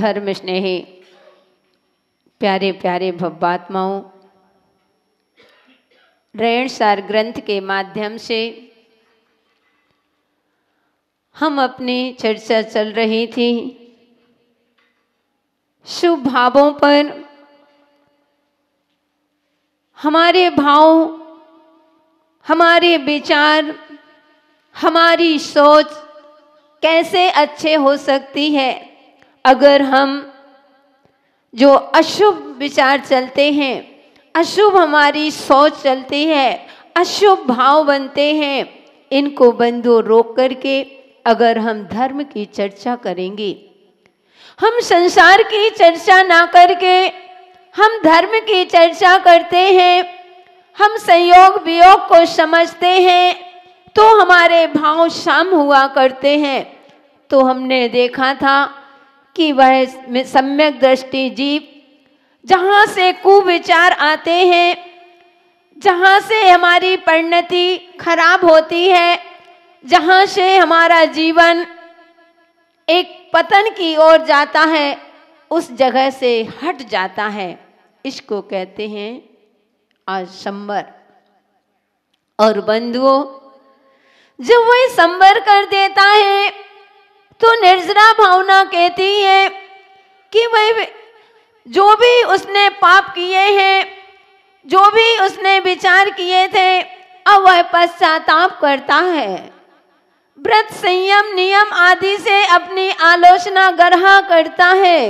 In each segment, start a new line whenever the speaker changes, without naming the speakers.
धर्म स्नेही प्यारे प्यारे भव्वात्माओं रैण सार ग्रंथ के माध्यम से हम अपनी चर्चा चल रही थी शुभ भावों पर हमारे भाव हमारे विचार हमारी सोच कैसे अच्छे हो सकती है अगर हम जो अशुभ विचार चलते हैं अशुभ हमारी सोच चलती है अशुभ भाव बनते हैं इनको बंधु रोक करके अगर हम धर्म की चर्चा करेंगे हम संसार की चर्चा ना करके हम धर्म की चर्चा करते हैं हम संयोग वियोग को समझते हैं तो हमारे भाव शाम हुआ करते हैं तो हमने देखा था कि वह सम्यक दृष्टि जीव जहाँ से कुविचार आते हैं जहाँ से हमारी परिणति खराब होती है जहाँ से हमारा जीवन एक पतन की ओर जाता है उस जगह से हट जाता है इसको कहते हैं संबर और बंधुओं जब वह संबर कर देता है तो निर्जरा भावना कहती है कि वह जो भी उसने पाप किए हैं जो भी उसने विचार किए थे अब वह पश्चाताप करता है व्रत संयम नियम आदि से अपनी आलोचना ग्रहा करता है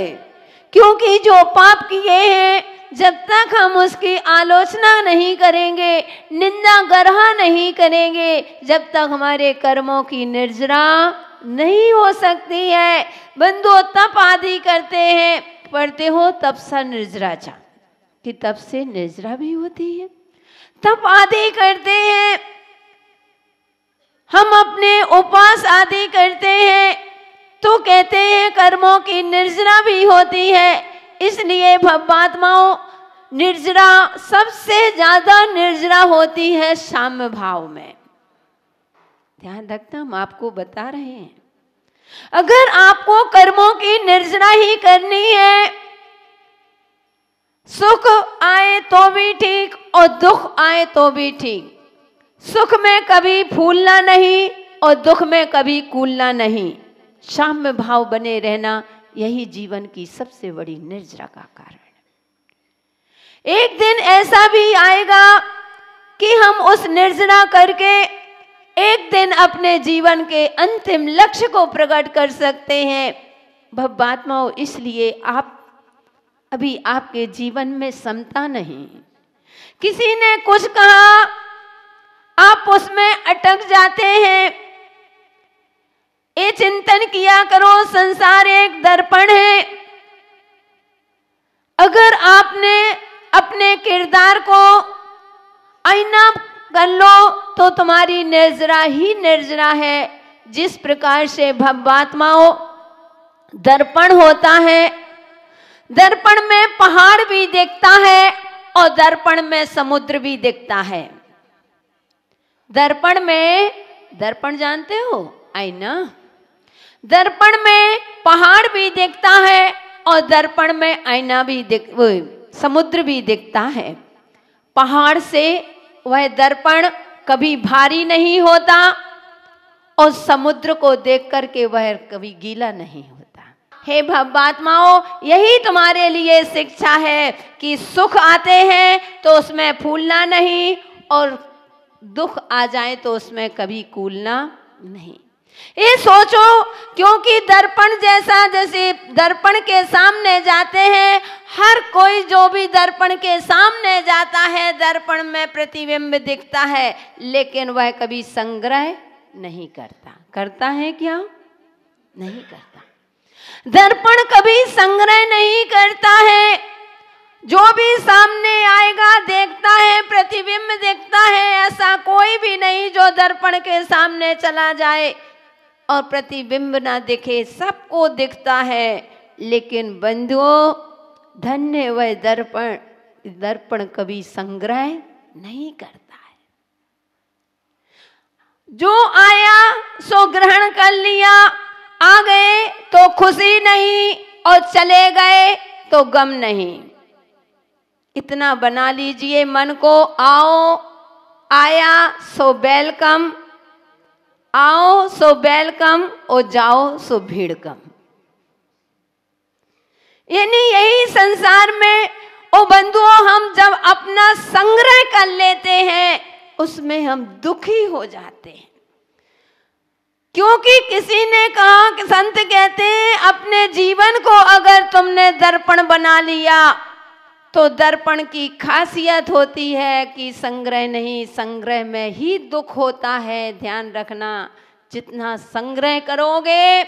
क्योंकि जो पाप किए हैं जब तक हम उसकी आलोचना नहीं करेंगे निंदा ग्रहा नहीं करेंगे जब तक हमारे कर्मों की निर्जरा नहीं हो सकती है बंधु तप आदि करते हैं पढ़ते हो तपसा निर्जरा चा कि तप से निर्जरा भी होती है तप आदि करते हैं हम अपने उपास आदि करते हैं तो कहते हैं कर्मों की निर्जरा भी होती है इसलिए भवात्माओं निर्जरा सबसे ज्यादा निर्जरा होती है साम्य भाव में ध्यान रखना हम आपको बता रहे हैं अगर आपको कर्मों की निर्जना ही करनी है सुख आए तो भी ठीक और दुख आए तो भी ठीक सुख में कभी फूलना नहीं और दुख में कभी कूलना नहीं साम्य भाव बने रहना यही जीवन की सबसे बड़ी निर्जरा का कारण एक दिन ऐसा भी आएगा कि हम उस निर्जना करके एक दिन अपने जीवन के अंतिम लक्ष्य को प्रकट कर सकते हैं भगवात्माओं इसलिए आप अभी आपके जीवन में समता नहीं किसी ने कुछ कहा आप उसमें अटक जाते हैं ये चिंतन किया करो संसार एक दर्पण है अगर आपने अपने किरदार को आईना कर लो तो तुम्हारी निर्जरा ही निर्जरा है जिस प्रकार से भवात्माओं दर्पण होता है दर्पण में पहाड़ भी देखता है और दर्पण में समुद्र भी देखता है दर्पण में दर्पण जानते हो आई ना दर्पण में पहाड़ भी देखता है और दर्पण में आईना भी समुद्र भी दिखता है पहाड़ से वह दर्पण कभी भारी नहीं होता और समुद्र को देख करके वह कभी गीला नहीं होता हे भवात्माओं यही तुम्हारे लिए शिक्षा है कि सुख आते हैं तो उसमें फूलना नहीं और दुख आ जाए तो उसमें कभी कूलना नहीं ये सोचो क्योंकि दर्पण जैसा जैसे दर्पण के सामने जाते हैं हर कोई जो भी दर्पण के सामने जाता है दर्पण में प्रतिबिंब दिखता है लेकिन वह कभी संग्रह नहीं करता करता है क्या नहीं करता दर्पण कभी संग्रह नहीं करता है जो भी सामने आएगा देखता है प्रतिबिंब देखता है ऐसा कोई भी नहीं जो दर्पण के सामने चला जाए और प्रतिबिंब ना दिखे सबको दिखता है लेकिन बंधुओं धन्य वह दर्पण दर्पण कभी संग्रह नहीं करता है जो आया सो ग्रहण कर लिया आ गए तो खुशी नहीं और चले गए तो गम नहीं इतना बना लीजिए मन को आओ आया सो वेलकम आओ सो बैल कम और जाओ सो भीड़ कम यानी यही संसार में ओ बंधुओं हम जब अपना संग्रह कर लेते हैं उसमें हम दुखी हो जाते हैं क्योंकि किसी ने कहा कि संत कहते हैं अपने जीवन को अगर तुमने दर्पण बना लिया तो दर्पण की खासियत होती है कि संग्रह नहीं संग्रह में ही दुख होता है ध्यान रखना जितना संग्रह करोगे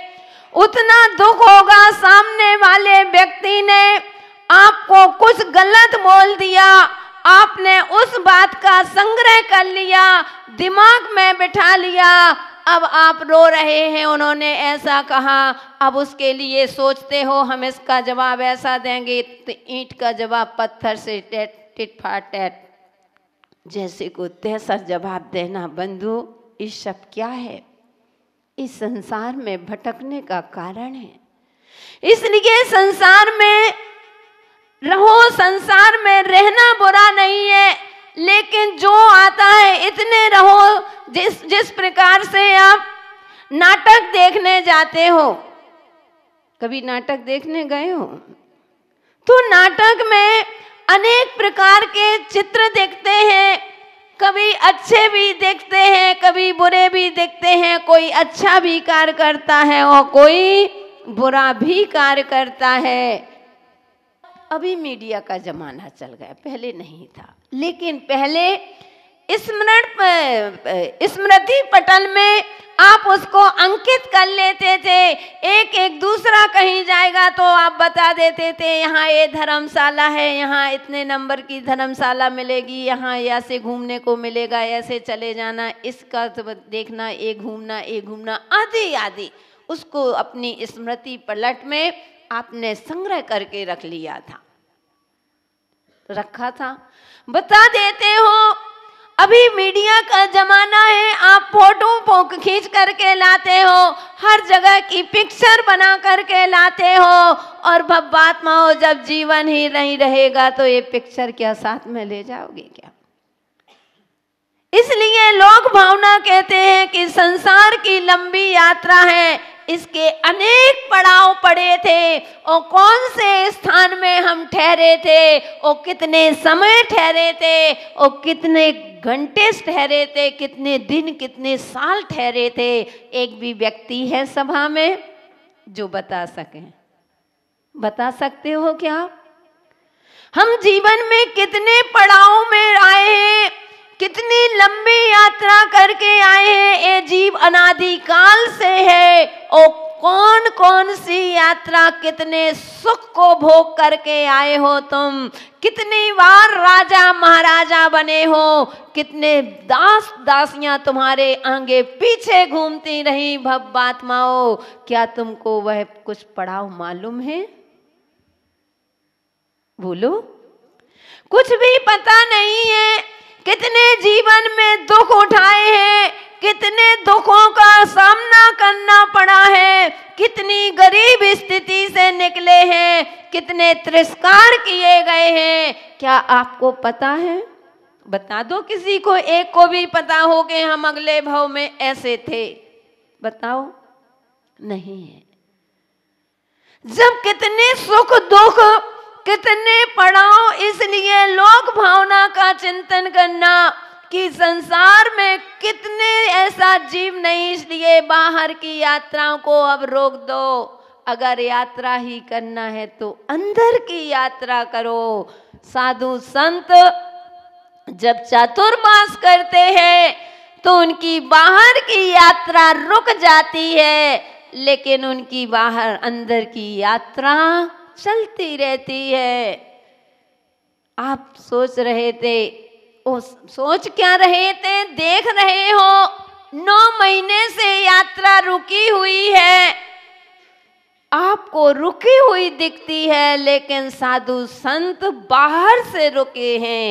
उतना दुख होगा सामने वाले व्यक्ति ने आपको कुछ गलत बोल दिया आपने उस बात का संग्रह कर लिया दिमाग में बिठा लिया अब आप रो रहे हैं उन्होंने ऐसा कहा अब उसके लिए सोचते हो हम इसका जवाब ऐसा देंगे तो ईंट का जवाब पत्थर से टेट टिट फाट टैट जैसे को तैसा जवाब देना बंधु इस सब क्या है इस संसार में भटकने का कारण है इसलिए संसार में रहो संसार में रहना बुरा नहीं जिस प्रकार से आप नाटक देखने जाते हो कभी नाटक देखने गए हो तो नाटक में अनेक प्रकार के चित्र देखते हैं कभी अच्छे भी देखते हैं कभी बुरे भी देखते हैं कोई अच्छा भी कार्य करता है और कोई बुरा भी कार्य करता है अभी मीडिया का जमाना चल गया पहले नहीं था लेकिन पहले स्मरण स्मृति पटल में आप उसको अंकित कर लेते थे एक एक दूसरा कहीं जाएगा तो आप बता देते थे यहाँ ये धर्मशाला है यहाँ इतने नंबर की धर्मशाला मिलेगी यहाँ ऐसे घूमने को मिलेगा ऐसे चले जाना इसका तो देखना ये घूमना ये घूमना आदि आदि उसको अपनी स्मृति पलट में आपने संग्रह करके रख लिया था रखा था बता देते हो अभी मीडिया का जमाना है आप फोटो पोक खींच करके लाते हो हर जगह की पिक्चर बना करके लाते हो और भब्बात्मा हो जब जीवन ही नहीं रहेगा तो ये पिक्चर क्या साथ में ले जाओगे क्या इसलिए लोक भावना कहते हैं कि संसार की लंबी यात्रा है इसके अनेक पड़ाव पड़े थे और कौन से स्थान में हम ठहरे थे और कितने समय ठहरे थे और कितने घंटे ठहरे थे कितने दिन कितने साल ठहरे थे एक भी व्यक्ति है सभा में जो बता सके बता सकते हो क्या आप हम जीवन में कितने पड़ाव में आए हैं कितनी लंबी यात्रा करके आए हैं ये जीव अनादिकाल से है और कौन कौन सी यात्रा कितने सुख को भोग करके आए हो तुम कितनी बार राजा महाराजा बने हो कितने दास दासियां तुम्हारे आगे पीछे घूमती रही भव्वात्माओं क्या तुमको वह कुछ पड़ाव मालूम है बोलो कुछ भी पता नहीं है कितने जीवन में दुख उठाए हैं कितने दुखों का सामना करना पड़ा है कितनी गरीब स्थिति से निकले हैं कितने तिरस्कार किए गए हैं क्या आपको पता है बता दो किसी को एक को भी पता हो कि हम अगले भाव में ऐसे थे बताओ नहीं है जब कितने सुख दुख कितने पड़ाव भावना का चिंतन करना कि संसार में कितने ऐसा जीव नहीं इसलिए बाहर की यात्राओं को अब रोक दो अगर यात्रा ही करना है तो अंदर की यात्रा करो साधु संत जब चतुर्मास करते हैं तो उनकी बाहर की यात्रा रुक जाती है लेकिन उनकी बाहर अंदर की यात्रा चलती रहती है आप सोच रहे थे ओ, सोच क्या रहे थे देख रहे हो नौ महीने से यात्रा रुकी हुई है आपको रुकी हुई दिखती है लेकिन साधु संत बाहर से रुके हैं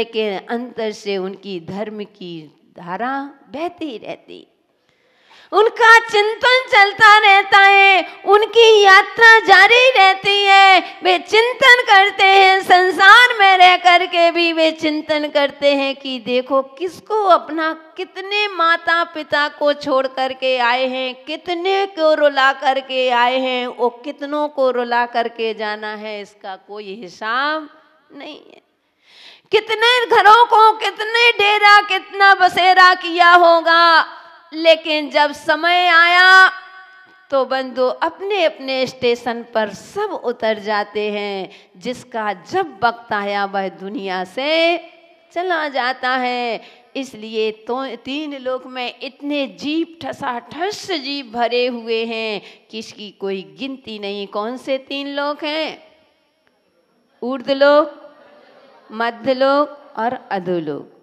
लेकिन अंतर से उनकी धर्म की धारा बहती रहती उनका चिंतन चलता रहता है उनकी यात्रा जारी रहती है वे चिंतन करते हैं संसार में रह करके भी वे चिंतन करते हैं कि देखो किसको अपना कितने माता पिता को छोड़ करके आए हैं कितने को रुला करके आए हैं और कितनों को रुला करके जाना है इसका कोई हिसाब नहीं है कितने घरों को कितने डेरा कितना बसेरा किया होगा लेकिन जब समय आया तो बंधु अपने अपने स्टेशन पर सब उतर जाते हैं जिसका जब वक्त आया वह दुनिया से चला जाता है इसलिए तो तीन लोग में इतने जीप ठसा ठस जीप भरे हुए हैं किसकी कोई गिनती नहीं कौन से तीन लोग हैं ऊर्ध लोग मध्य लोग और अधोलोक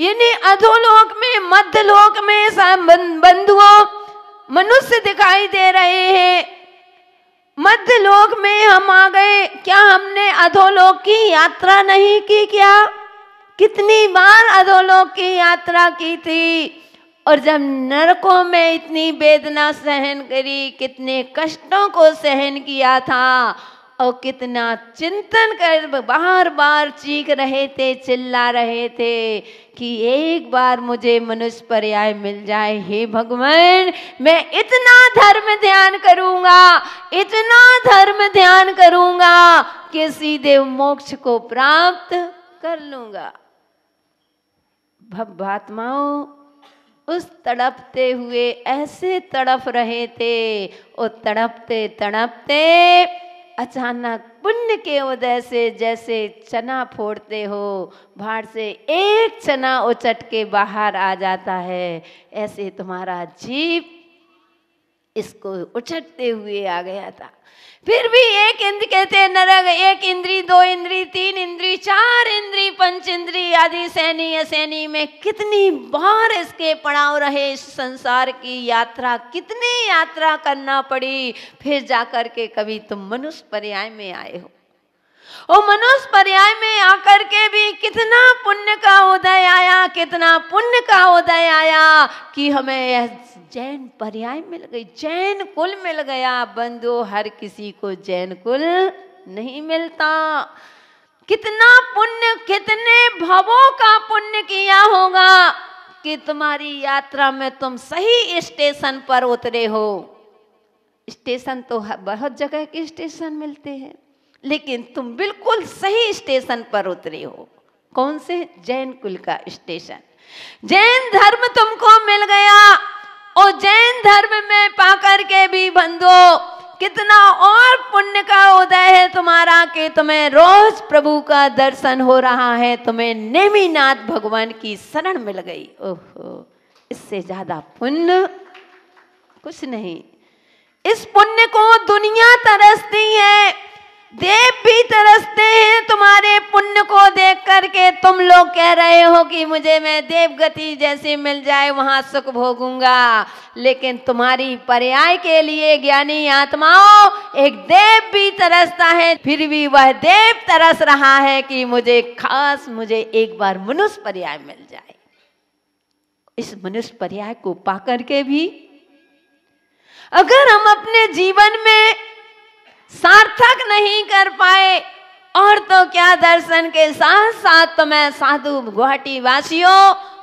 यानी अधोलोक में मध्य लोक में बंधुओं मनुष्य दिखाई दे रहे हैं मध्य लोक में हम आ गए क्या हमने अधोलोक की यात्रा नहीं की क्या कितनी बार अधोलोक की यात्रा की थी और जब नरकों में इतनी वेदना सहन करी कितने कष्टों को सहन किया था और कितना चिंतन कर बार बार चीख रहे थे चिल्ला रहे थे कि एक बार मुझे मनुष्य पर्याय मिल जाए हे भगवान मैं इतना धर्म ध्यान करूंगा इतना धर्म ध्यान करूंगा कि सीधे मोक्ष को प्राप्त कर लूंगा भगवात्माओ उस तड़पते हुए ऐसे तड़प रहे थे और तड़पते तड़पते अचानक पुण्य के उदय से जैसे चना फोड़ते हो भाड़ से एक चना उचट के बाहर आ जाता है ऐसे तुम्हारा जीव इसको उछटते हुए आ गया था फिर भी एक इंद्र कहते नरक एक इंद्री दो इंद्री तीन इंद्री चार इंद्री पंच इंद्री आदि सैनी असैनी में कितनी बार इसके पड़ाव रहे इस संसार की यात्रा कितनी यात्रा करना पड़ी फिर जाकर के कभी तुम मनुष्य पर्याय में आए हो और मनुष्य पर्याय में आकर के भी कितना पुण्य का उदय आया कितना पुण्य का उदय आया कि हमें यह जैन पर्याय मिल गई जैन कुल मिल गया बंधु हर किसी को जैन कुल नहीं मिलता कितना पुण्य कितने भवों का पुण्य किया होगा कि तुम्हारी यात्रा में तुम सही स्टेशन पर उतरे हो स्टेशन तो बहुत जगह के स्टेशन मिलते हैं लेकिन तुम बिल्कुल सही स्टेशन पर उतरे हो कौन से जैन कुल का स्टेशन जैन धर्म तुमको मिल गया और जैन धर्म में पाकर के भी बंधो कितना और पुण्य का उदय है तुम्हारा कि तुम्हें रोज प्रभु का दर्शन हो रहा है तुम्हें नेमीनाथ भगवान की शरण मिल गई ओहो इससे ज्यादा पुण्य कुछ नहीं इस पुण्य को दुनिया तरसती है देव भी तरसते हैं तुम्हारे पुण्य को देख करके तुम लोग कह रहे हो कि मुझे मैं देव गति जैसे मिल जाए वहां सुख भोगूंगा लेकिन तुम्हारी पर्याय के लिए ज्ञानी आत्माओं एक देव भी तरसता है फिर भी वह देव तरस रहा है कि मुझे खास मुझे एक बार मनुष्य पर्याय मिल जाए इस मनुष्य पर्याय को पा करके भी अगर हम अपने जीवन में सार्थक नहीं कर पाए और तो क्या दर्शन के साथ साथ तो मैं साधु गुवाहाटी वासियों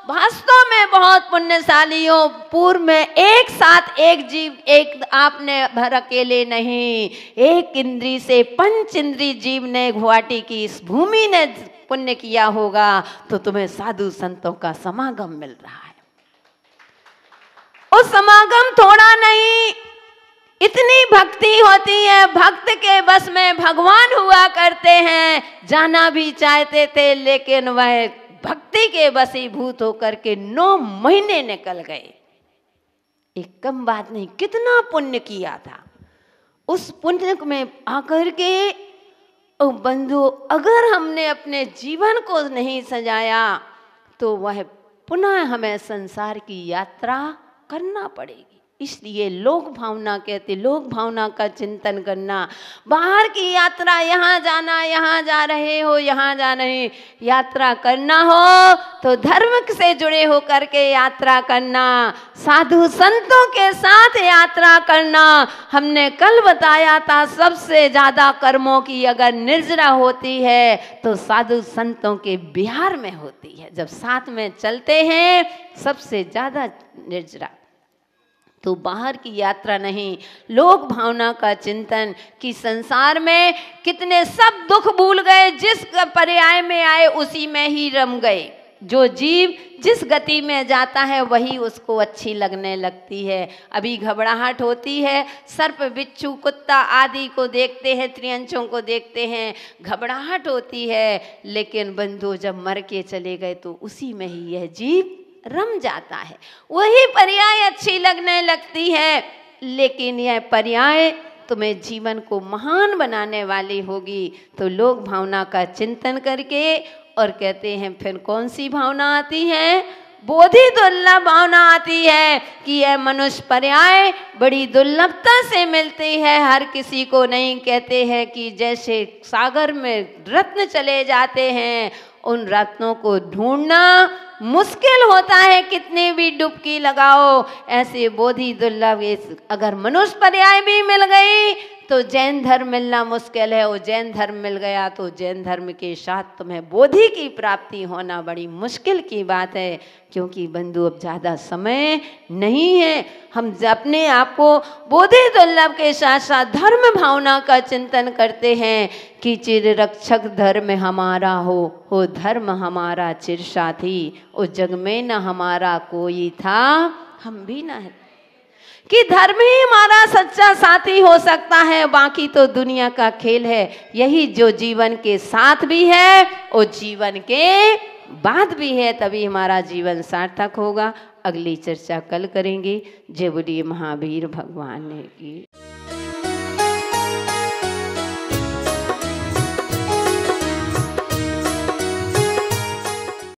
वास्तव में बहुत पुण्यशाली हो पूर्व में एक साथ एक जीव एक आपने भर अकेले नहीं एक इंद्री से पंच इंद्री जीव ने गुवाहाटी की इस भूमि ने पुण्य किया होगा तो तुम्हें साधु संतों का समागम मिल रहा है उस समागम थोड़ा नहीं इतनी भक्ति होती है भक्त के बस में भगवान हुआ करते हैं जाना भी चाहते थे लेकिन वह भक्ति के बसीभूत होकर के नौ महीने निकल गए एक कम बात नहीं कितना पुण्य किया था उस पुण्य में आकर के ओ बंधु अगर हमने अपने जीवन को नहीं सजाया तो वह पुनः हमें संसार की यात्रा करना पड़ेगी इसलिए लोक भावना कहते लोक भावना का चिंतन करना बाहर की यात्रा यहाँ जाना यहाँ जा रहे हो यहाँ जा रहे यात्रा करना हो तो धर्म से जुड़े होकर के यात्रा करना साधु संतों के साथ यात्रा करना हमने कल बताया था सबसे ज़्यादा कर्मों की अगर निर्जरा होती है तो साधु संतों के बिहार में होती है जब साथ में चलते हैं सबसे ज़्यादा निर्जरा तो बाहर की यात्रा नहीं लोक भावना का चिंतन कि संसार में कितने सब दुख भूल गए जिस पर्याय में आए उसी में ही रम गए जो जीव जिस गति में जाता है वही उसको अच्छी लगने लगती है अभी घबराहट होती है सर्प बिच्छू कुत्ता आदि को देखते हैं त्रियंचों को देखते हैं घबराहट होती है लेकिन बंधु जब मर के चले गए तो उसी में ही यह जीव रम जाता है वही पर्याय अच्छी लगने लगती है लेकिन यह पर्याय तुम्हें जीवन को महान बनाने वाली होगी तो लोग भावना का चिंतन करके और कहते हैं फिर कौन सी भावना आती है बोधि दुर्लभ भावना आती है कि यह मनुष्य पर्याय बड़ी दुर्लभता से मिलती है हर किसी को नहीं कहते हैं कि जैसे सागर में रत्न चले जाते हैं उन रत्नों को ढूंढना मुश्किल होता है कितने भी डुबकी लगाओ ऐसे बोधि दुर्लभ अगर मनुष्य पर्याय भी मिल गई तो जैन धर्म मिलना मुश्किल है वो जैन धर्म मिल गया तो जैन धर्म के साथ तुम्हें बोधि की प्राप्ति होना बड़ी मुश्किल की बात है क्योंकि बंधु अब ज़्यादा समय नहीं है हम अपने आप को बोधि दुर्लभ के साथ साथ धर्म भावना का चिंतन करते हैं कि चिर रक्षक धर्म हमारा हो हो धर्म हमारा चिर साथी ओ जग में न हमारा कोई था हम भी ना है कि धर्म ही हमारा सच्चा साथी हो सकता है बाकी तो दुनिया का खेल है यही जो जीवन के साथ भी है वो जीवन के बाद भी है तभी हमारा जीवन सार्थक होगा अगली चर्चा कल करेंगे जय बोलिए महावीर भगवान ने की